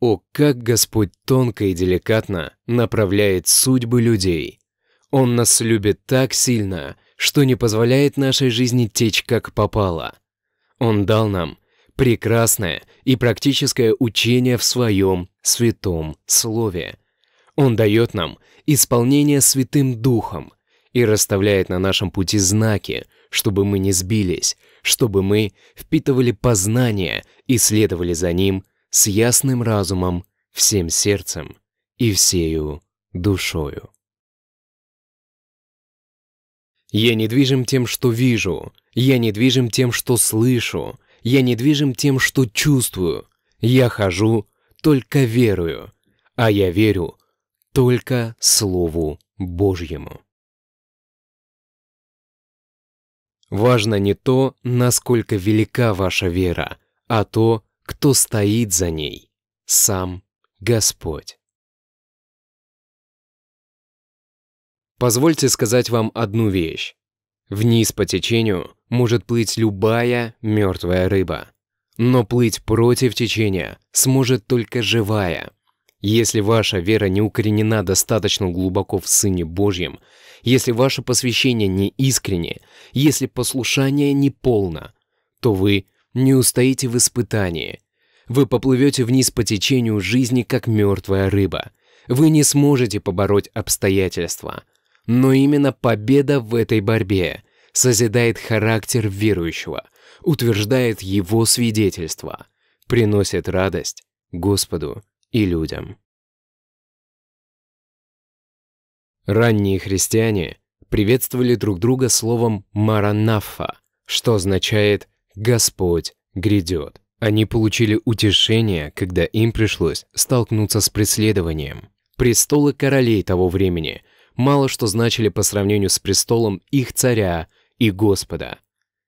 О, как Господь тонко и деликатно направляет судьбы людей! Он нас любит так сильно, что не позволяет нашей жизни течь как попало. Он дал нам прекрасное и практическое учение в своем святом слове. Он дает нам исполнение Святым Духом и расставляет на нашем пути знаки, чтобы мы не сбились, чтобы мы впитывали познание и следовали за ним – с ясным разумом, всем сердцем и всею душою. Я недвижим тем, что вижу, я недвижим тем, что слышу, я недвижим тем, что чувствую, я хожу, только верую, а я верю только Слову Божьему. Важно не то, насколько велика ваша вера, а то, кто стоит за ней, сам Господь. Позвольте сказать вам одну вещь. Вниз по течению может плыть любая мертвая рыба. Но плыть против течения сможет только живая. Если ваша вера не укоренена достаточно глубоко в Сыне Божьем, если ваше посвящение не искренне, если послушание не полно, то вы – не устоите в испытании. Вы поплывете вниз по течению жизни, как мертвая рыба. Вы не сможете побороть обстоятельства. Но именно победа в этой борьбе созидает характер верующего, утверждает его свидетельство, приносит радость Господу и людям. Ранние христиане приветствовали друг друга словом «маранафа», что означает Господь грядет. Они получили утешение, когда им пришлось столкнуться с преследованием. Престолы королей того времени мало что значили по сравнению с престолом их царя и Господа.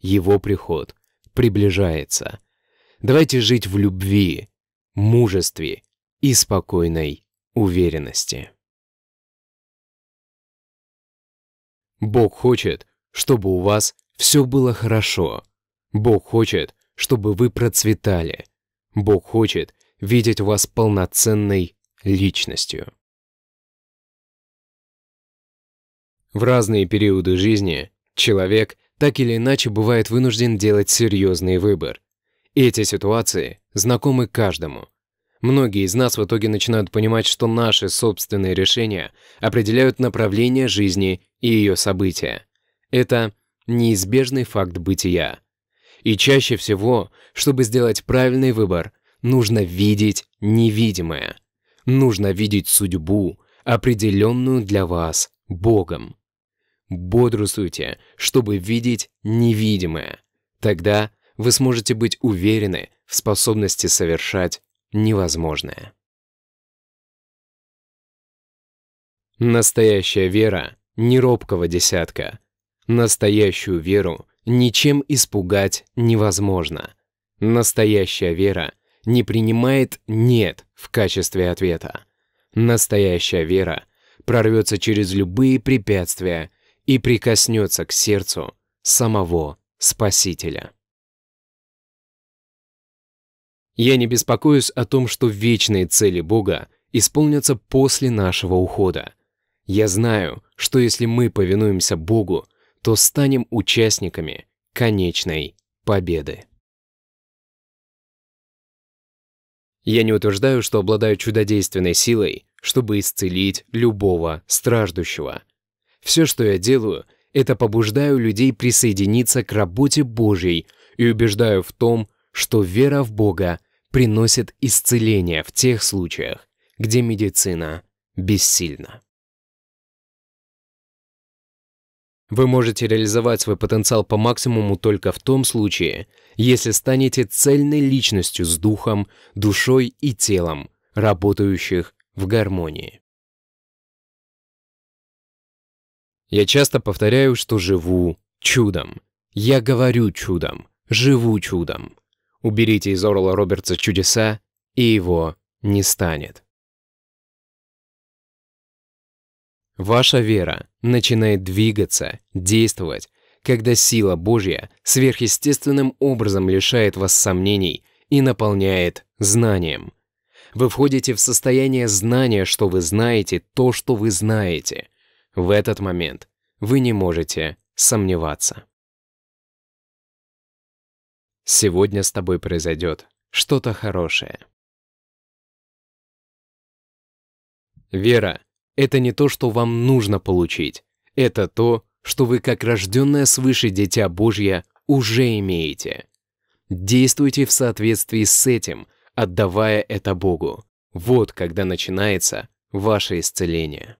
Его приход приближается. Давайте жить в любви, мужестве и спокойной уверенности. Бог хочет, чтобы у вас все было хорошо – Бог хочет, чтобы вы процветали. Бог хочет видеть вас полноценной личностью. В разные периоды жизни человек так или иначе бывает вынужден делать серьезный выбор. Эти ситуации знакомы каждому. Многие из нас в итоге начинают понимать, что наши собственные решения определяют направление жизни и ее события. Это неизбежный факт бытия. И чаще всего, чтобы сделать правильный выбор, нужно видеть невидимое. Нужно видеть судьбу, определенную для вас Богом. Бодрствуйте, чтобы видеть невидимое. Тогда вы сможете быть уверены в способности совершать невозможное. Настоящая вера не робкого десятка. Настоящую веру ничем испугать невозможно. Настоящая вера не принимает «нет» в качестве ответа. Настоящая вера прорвется через любые препятствия и прикоснется к сердцу самого Спасителя. Я не беспокоюсь о том, что вечные цели Бога исполнятся после нашего ухода. Я знаю, что если мы повинуемся Богу, то станем участниками конечной победы. Я не утверждаю, что обладаю чудодейственной силой, чтобы исцелить любого страждущего. Все, что я делаю, это побуждаю людей присоединиться к работе Божьей и убеждаю в том, что вера в Бога приносит исцеление в тех случаях, где медицина бессильна. Вы можете реализовать свой потенциал по максимуму только в том случае, если станете цельной личностью с духом, душой и телом, работающих в гармонии. Я часто повторяю, что живу чудом. Я говорю чудом, живу чудом. Уберите из Орла Робертса чудеса, и его не станет. Ваша вера начинает двигаться, действовать, когда сила Божья сверхъестественным образом лишает вас сомнений и наполняет знанием. Вы входите в состояние знания, что вы знаете то, что вы знаете. В этот момент вы не можете сомневаться. Сегодня с тобой произойдет что-то хорошее. Вера это не то, что вам нужно получить. Это то, что вы как рожденное свыше Дитя Божье уже имеете. Действуйте в соответствии с этим, отдавая это Богу. Вот когда начинается ваше исцеление.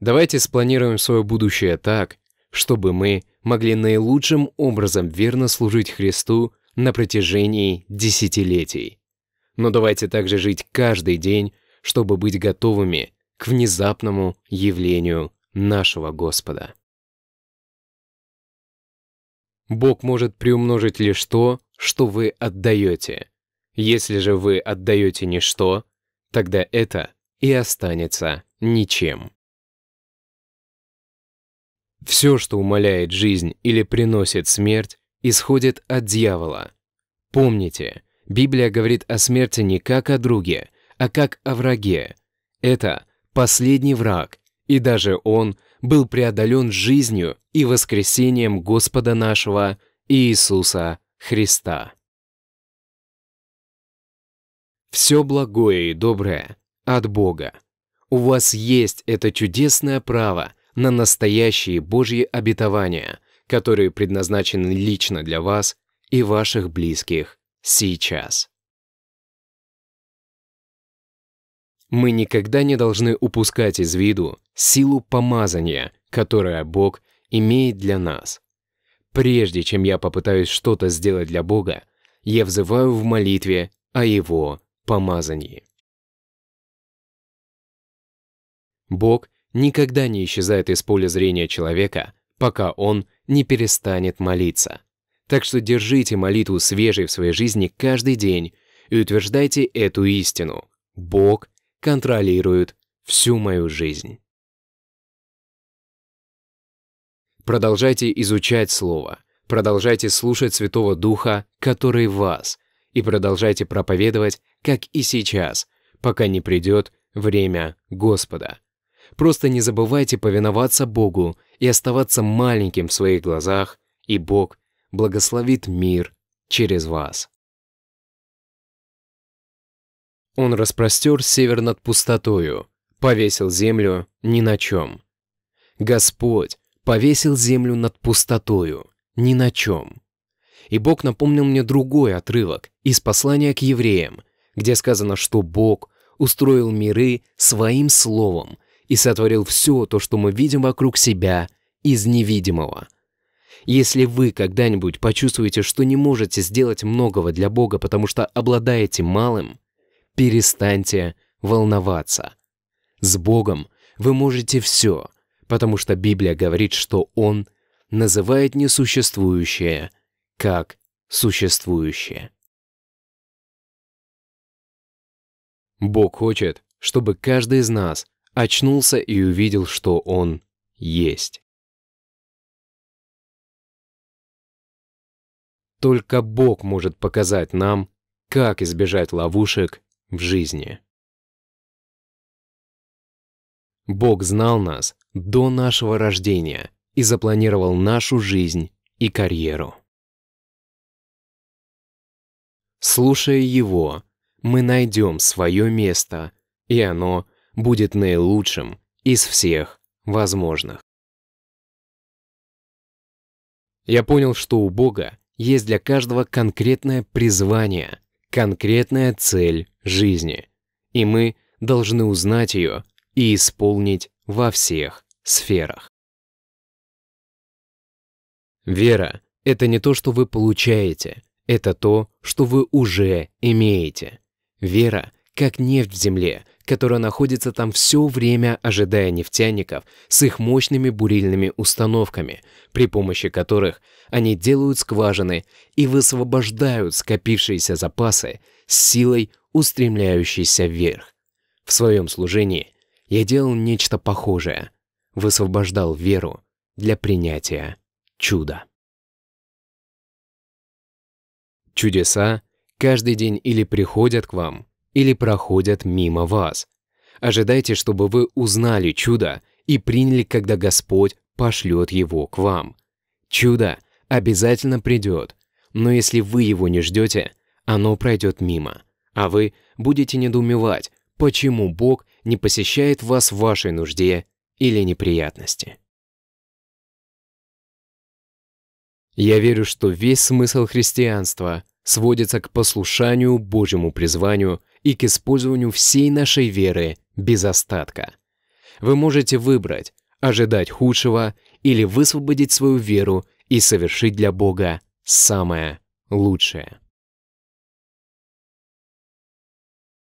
Давайте спланируем свое будущее так, чтобы мы могли наилучшим образом верно служить Христу на протяжении десятилетий. Но давайте также жить каждый день чтобы быть готовыми к внезапному явлению нашего Господа. Бог может приумножить лишь то, что вы отдаете. Если же вы отдаете ничто, тогда это и останется ничем. Все, что умаляет жизнь или приносит смерть, исходит от дьявола. Помните, Библия говорит о смерти не как о друге, а как о враге. Это последний враг, и даже он был преодолен жизнью и воскресением Господа нашего Иисуса Христа. Все благое и доброе от Бога. У вас есть это чудесное право на настоящие Божьи обетования, которые предназначены лично для вас и ваших близких сейчас. Мы никогда не должны упускать из виду силу помазания, которое Бог имеет для нас. Прежде чем я попытаюсь что-то сделать для Бога, я взываю в молитве о Его помазании. Бог никогда не исчезает из поля зрения человека, пока он не перестанет молиться. Так что держите молитву свежей в своей жизни каждый день и утверждайте эту истину. Бог контролируют всю мою жизнь. Продолжайте изучать Слово, продолжайте слушать Святого Духа, который в вас, и продолжайте проповедовать, как и сейчас, пока не придет время Господа. Просто не забывайте повиноваться Богу и оставаться маленьким в своих глазах, и Бог благословит мир через вас. Он распростер север над пустотою, повесил землю ни на чем. Господь повесил землю над пустотою, ни на чем. И Бог напомнил мне другой отрывок из послания к евреям, где сказано, что Бог устроил миры своим словом и сотворил все то, что мы видим вокруг себя, из невидимого. Если вы когда-нибудь почувствуете, что не можете сделать многого для Бога, потому что обладаете малым, перестаньте волноваться. С Богом вы можете все, потому что Библия говорит, что Он называет несуществующее как существующее. Бог хочет, чтобы каждый из нас очнулся и увидел, что Он есть. Только Бог может показать нам, как избежать ловушек в жизни. Бог знал нас до нашего рождения и запланировал нашу жизнь и карьеру. Слушая Его, мы найдем свое место, и оно будет наилучшим из всех возможных. Я понял, что у Бога есть для каждого конкретное призвание, конкретная цель жизни, и мы должны узнать ее и исполнить во всех сферах. Вера — это не то, что вы получаете, это то, что вы уже имеете. Вера — как нефть в земле, которая находится там все время, ожидая нефтяников с их мощными бурильными установками, при помощи которых они делают скважины и высвобождают скопившиеся запасы с силой устремляющийся вверх. В своем служении я делал нечто похожее, высвобождал веру для принятия чуда. Чудеса каждый день или приходят к вам, или проходят мимо вас. Ожидайте, чтобы вы узнали чудо и приняли, когда Господь пошлет его к вам. Чудо обязательно придет, но если вы его не ждете, оно пройдет мимо. А вы будете недоумевать, почему Бог не посещает вас в вашей нужде или неприятности. Я верю, что весь смысл христианства сводится к послушанию Божьему призванию и к использованию всей нашей веры без остатка. Вы можете выбрать, ожидать худшего или высвободить свою веру и совершить для Бога самое лучшее.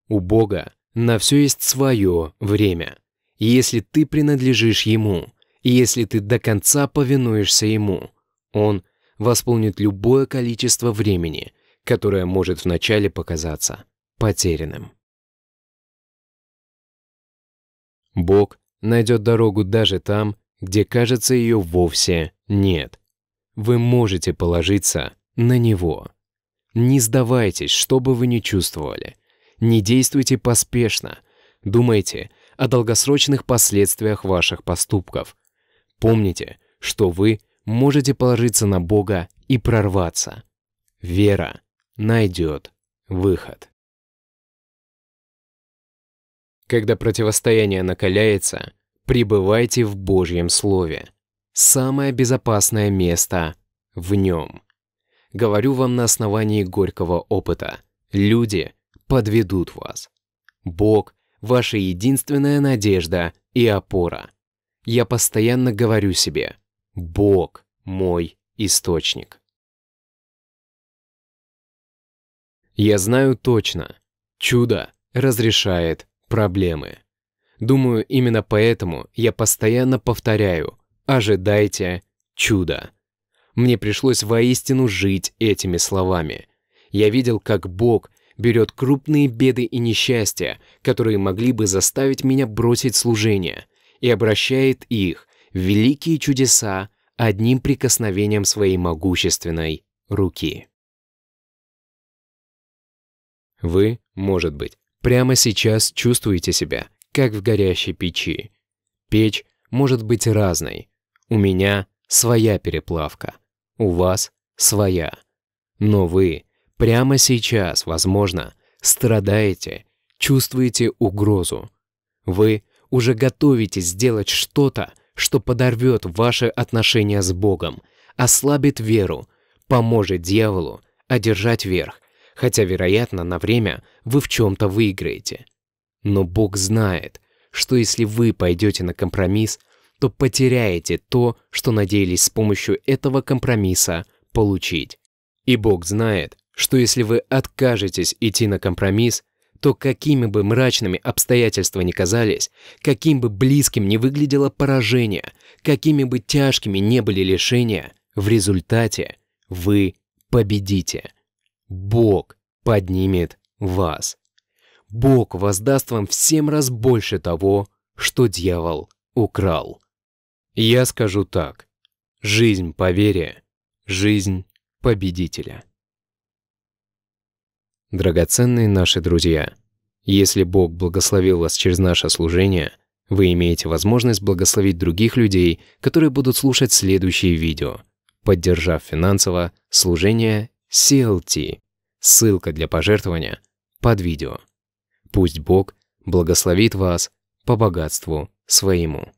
У Бога на все есть свое время. Если ты принадлежишь Ему, если ты до конца повинуешься Ему, Он восполнит любое количество времени, которое может вначале показаться потерянным. Бог найдет дорогу даже там, где, кажется, ее вовсе нет. Вы можете положиться на Него. Не сдавайтесь, что бы вы ни чувствовали – не действуйте поспешно. Думайте о долгосрочных последствиях ваших поступков. Помните, что вы можете положиться на Бога и прорваться. Вера найдет выход. Когда противостояние накаляется, пребывайте в Божьем Слове. Самое безопасное место в нем. Говорю вам на основании горького опыта. Люди, подведут вас. Бог – ваша единственная надежда и опора. Я постоянно говорю себе «Бог – мой источник». Я знаю точно, чудо разрешает проблемы. Думаю, именно поэтому я постоянно повторяю «Ожидайте чуда». Мне пришлось воистину жить этими словами. Я видел, как Бог берет крупные беды и несчастья, которые могли бы заставить меня бросить служение, и обращает их в великие чудеса одним прикосновением своей могущественной руки. Вы, может быть, прямо сейчас чувствуете себя, как в горящей печи. Печь может быть разной. У меня своя переплавка, у вас своя. Но вы Прямо сейчас, возможно, страдаете, чувствуете угрозу. Вы уже готовитесь сделать что-то, что подорвет ваши отношения с Богом, ослабит веру, поможет дьяволу одержать верх, хотя, вероятно, на время вы в чем-то выиграете. Но Бог знает, что если вы пойдете на компромисс, то потеряете то, что надеялись с помощью этого компромисса получить. И Бог знает, что если вы откажетесь идти на компромисс, то какими бы мрачными обстоятельства ни казались, каким бы близким ни выглядело поражение, какими бы тяжкими не были лишения, в результате вы победите. Бог поднимет вас. Бог воздаст вам в семь раз больше того, что дьявол украл. Я скажу так. Жизнь по вере, жизнь победителя драгоценные наши друзья, если Бог благословил вас через наше служение, вы имеете возможность благословить других людей, которые будут слушать следующие видео, поддержав финансово служение CLT. Ссылка для пожертвования под видео. Пусть Бог благословит вас по богатству своему.